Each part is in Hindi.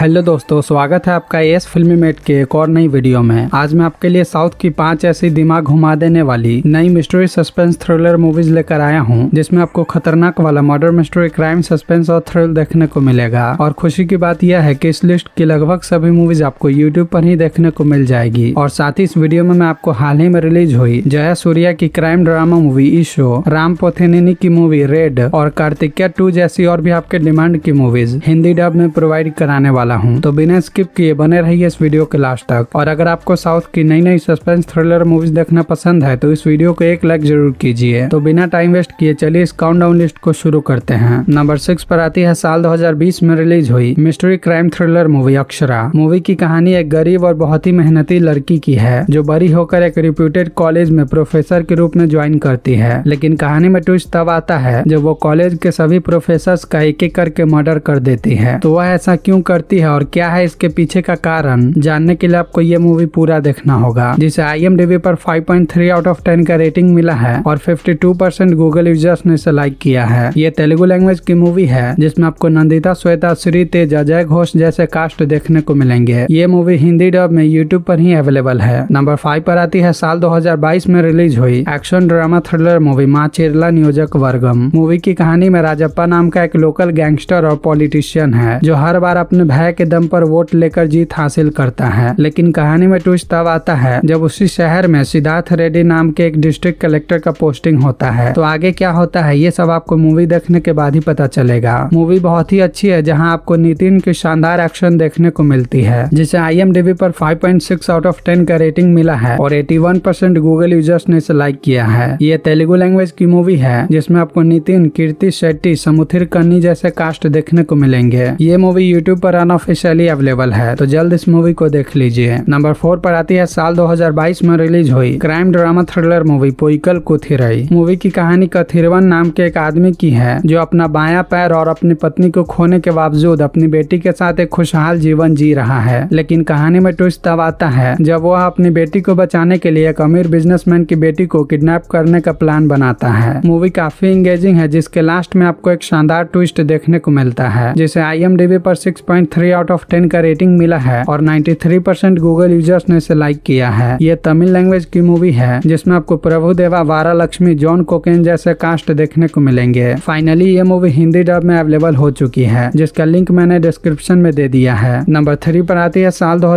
हेलो दोस्तों स्वागत है आपका एस फिल्मी मेट के एक और नई वीडियो में आज मैं आपके लिए साउथ की पांच ऐसी दिमाग घुमा देने वाली नई मिस्ट्री सस्पेंस थ्रिलर मूवीज लेकर आया हूँ जिसमें आपको खतरनाक वाला मर्डर मिस्ट्री क्राइम सस्पेंस और थ्रिल देखने को मिलेगा और खुशी की बात यह है की इस लिस्ट की लगभग सभी मूवीज आपको यूट्यूब पर ही देखने को मिल जाएगी और साथ ही इस वीडियो में मैं आपको हाल ही में रिलीज हुई जया सूर्या की crime drama movie Eesho Ram Pothineni की मूवी रेड और कार्तिकिया टू जैसी और भी आपके डिमांड की मूवीज हिंदी डब में प्रोवाइड कराने वाला वाला हूँ तो बिना स्किप किए बने रहिए इस वीडियो के लास्ट तक और अगर आपको साउथ की नई नई सस्पेंस थ्रिलर मूवीज देखना पसंद है तो इस वीडियो को एक लाइक जरूर कीजिए तो बिना टाइम वेस्ट किए चलिए इस काउंटडाउन लिस्ट को शुरू करते हैं नंबर सिक्स पर आती है साल 2020 में रिलीज हुई mystery crime thriller movie Akshara movie की कहानी एक गरीब और बहुत ही मेहनती लड़की की है जो बड़ी होकर एक रिप्यूटेड कॉलेज में प्रोफेसर के रूप में ज्वाइन करती है लेकिन कहानी में ट्विस्ट तब आता है जब वो कॉलेज के सभी प्रोफेसर का एक एक करके मर्डर कर देती है तो वह ऐसा क्यों करती होती है और क्या है इसके पीछे का कारण जानने के लिए आपको ये मूवी पूरा देखना होगा जिसे आई पर 5.3 आउट ऑफ 10 का रेटिंग मिला है और 52% गूगल यूजर्स ने इसे लाइक किया है ये तेलुगु लैंग्वेज की मूवी है जिसमें आपको नंदिता श्वेता श्री तेज अजय घोष जैसे कास्ट देखने को मिलेंगे ये मूवी हिंदी डब में यूट्यूब पर ही अवेलेबल है नंबर फाइव पर आती है साल 2022 में रिलीज हुई एक्शन ड्रामा थ्रिलर मूवी माँ चिरला नियोजक वर्गम मूवी की कहानी में राजप्पा नाम का एक लोकल गैंगस्टर और पॉलिटिशियन है जो हर बार अपने भय सहाय के दम पर वोट लेकर जीत हासिल करता है लेकिन कहानी में ट्विस्ट तब आता है जब उसी शहर में सिद्धार्थ रेड्डी नाम के एक डिस्ट्रिक्ट कलेक्टर का पोस्टिंग होता है तो आगे क्या होता है ये सब आपको मूवी देखने के बाद ही पता चलेगा मूवी बहुत ही अच्छी है जहाँ आपको नितिन की शानदार एक्शन देखने को मिलती है जिसे आई एम पर सिक्स आउट ऑफ टेन का रेटिंग मिला है और वन परसेंट गूगल यूजर्स ने इसे लाइक किया है ये तेलुगु लैंग्वेज की मूवी है जिसमें आपको नितिन कीर्ति शेट्टी समुथिर कन्नी जैसे कास्ट देखने को मिलेंगे ये मूवी यूट्यूब पर आना अनऑफिशियली अवेलेबल है तो जल्द इस मूवी को देख लीजिए नंबर फोर पर आती है साल 2022 में रिलीज हुई crime drama thriller movie Poikkal Kuthirai movie की कहानी कथिरवन नाम के एक आदमी की है जो अपना बाया पैर और अपनी पत्नी को खोने के बावजूद अपनी बेटी के साथ एक खुशहाल जीवन जी रहा है लेकिन कहानी में ट्विस्ट तब आता है जब वह अपनी बेटी को बचाने के लिए एक अमीर बिजनेसमैन की बेटी को किडनैप करने का प्लान बनाता है मूवी काफी इंगेजिंग है जिसके लास्ट में आपको एक शानदार ट्विस्ट देखने को मिलता है जिसे आई पर six point three three out of ten का रेटिंग मिला है और ninety three percent Google users ने इसे लाइक किया है ये तमिल लैंग्वेज की मूवी है जिसमें आपको प्रभु देवा वारा लक्ष्मी जॉन कोकेन जैसे कास्ट देखने को मिलेंगे फाइनली ये मूवी हिंदी डब में अवेलेबल हो चुकी है जिसका लिंक मैंने डिस्क्रिप्शन में दे दिया है नंबर थ्री पर आती है साल दो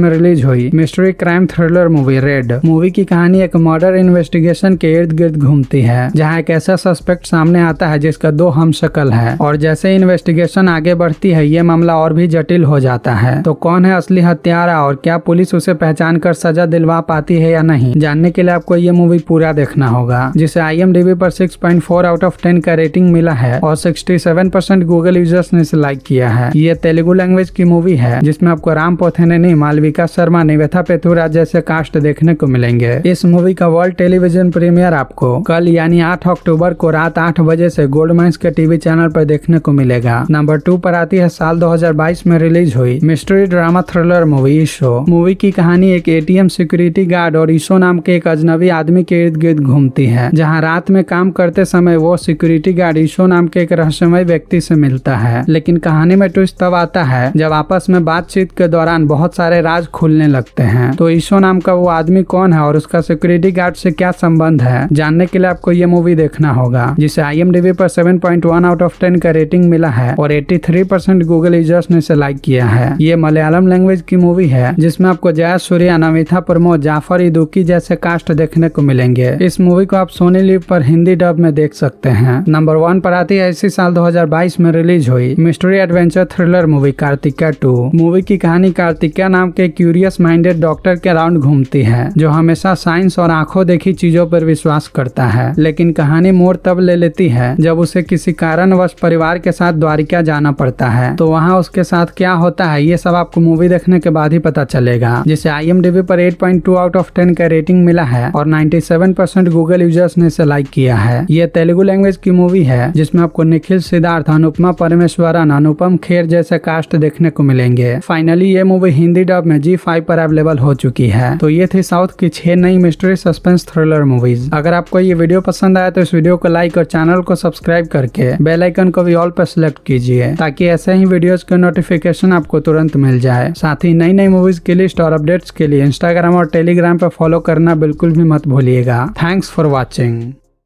में रिलीज हुई mystery crime thriller movie Red movie की कहानी एक मर्डर इन्वेस्टिगेशन के इर्द गिर्द घूमती है जहाँ एक ऐसा सस्पेक्ट सामने आता है जिसका दो हम शक्ल है और जैसे इन्वेस्टिगेशन आगे बढ़ती है ये मामला और भी भी जटिल हो जाता है तो कौन है असली हत्यारा और क्या पुलिस उसे पहचान कर सजा दिलवा पाती है या नहीं जानने के लिए आपको ये मूवी पूरा देखना होगा जिसे आई एम पर फोर आउट ऑफ टेन का रेटिंग मिला है और सेवन परसेंट गूगल यूजर्स ने इसे लाइक किया है ये तेलुगु लैंग्वेज की मूवी है जिसमें आपको राम पोथेनेनी मालविका शर्मा निवेथा पेथुराज जैसे कास्ट देखने को मिलेंगे इस मूवी का वर्ल्ड टेलीविजन प्रीमियर आपको कल यानी आठ अक्टूबर को रात आठ बजे से गोल्ड माइन्स के टीवी चैनल पर देखने को मिलेगा नंबर टू पर आती है साल दो 2022 में रिलीज हुई mystery drama thriller movie Eesho movie की कहानी एक एटीएम सिक्योरिटी गार्ड और ईशो नाम के एक अजनबी आदमी के इर्द गिर्द घूमती है जहाँ रात में काम करते समय वो सिक्योरिटी गार्ड ईशो नाम के एक रहस्यमय व्यक्ति से मिलता है लेकिन कहानी में ट्विस्ट तब आता है जब आपस में बातचीत के दौरान बहुत सारे राज खुलने लगते हैं तो ईशो नाम का वो आदमी कौन है और उसका सिक्योरिटी गार्ड से क्या संबंध है जानने के लिए आपको ये मूवी देखना होगा जिसे आई पर 7.1 आउट ऑफ 10 का रेटिंग मिला है और 83 परसेंट गूगल यूजर्स ने ऑप्शन से लाइक किया है ये मलयालम लैंग्वेज की मूवी है जिसमे आपको जया सूर्या नमिता प्रमोद जाफर इदुकी जैसे कास्ट देखने को मिलेंगे इस मूवी को आप सोनी लिव पर हिंदी डब में देख सकते हैं नंबर वन पर आती है इसी साल 2022 में रिलीज हुई mystery adventure thriller movie Karthika two movie की कहानी कार्तिका नाम के क्यूरियस माइंडेड डॉक्टर के अराउंड घूमती है जो हमेशा साइंस और आंखों देखी चीजों पर विश्वास करता है लेकिन कहानी मोड़ तब ले लेती है जब उसे किसी कारणवश परिवार के साथ द्वारिका जाना पड़ता है तो वहाँ उसके साथ क्या होता है ये सब आपको मूवी देखने के बाद ही पता चलेगा जिसे आई पर 8.2 आउट ऑफ टेन का रेटिंग मिला है और 97% गूगल यूजर्स ने इसे लाइक किया है ये तेलुगु लैंग्वेज की मूवी है जिसमें आपको निखिल सिद्धार्थ अनुपमा परमेश्वरन अनुपम खेर जैसे कास्ट देखने को मिलेंगे फाइनली ये मूवी हिंदी डब में जी फाइव पर अवेलेबल हो चुकी है तो ये थी साउथ की छह नई मिस्ट्री सस्पेंस थ्रिलर मूवीज अगर आपको ये वीडियो पसंद आया तो इस वीडियो को लाइक और चैनल को सब्सक्राइब करके बेलाइकन को भी ऑल पर सिलेक्ट कीजिए ताकि ऐसे ही वीडियो के नोटिफिकेशन आपको तुरंत मिल जाए साथ ही नई नई मूवीज की लिस्ट और अपडेट्स के लिए इंस्टाग्राम और टेलीग्राम पर फॉलो करना बिल्कुल भी मत भूलिएगा थैंक्स फॉर वॉचिंग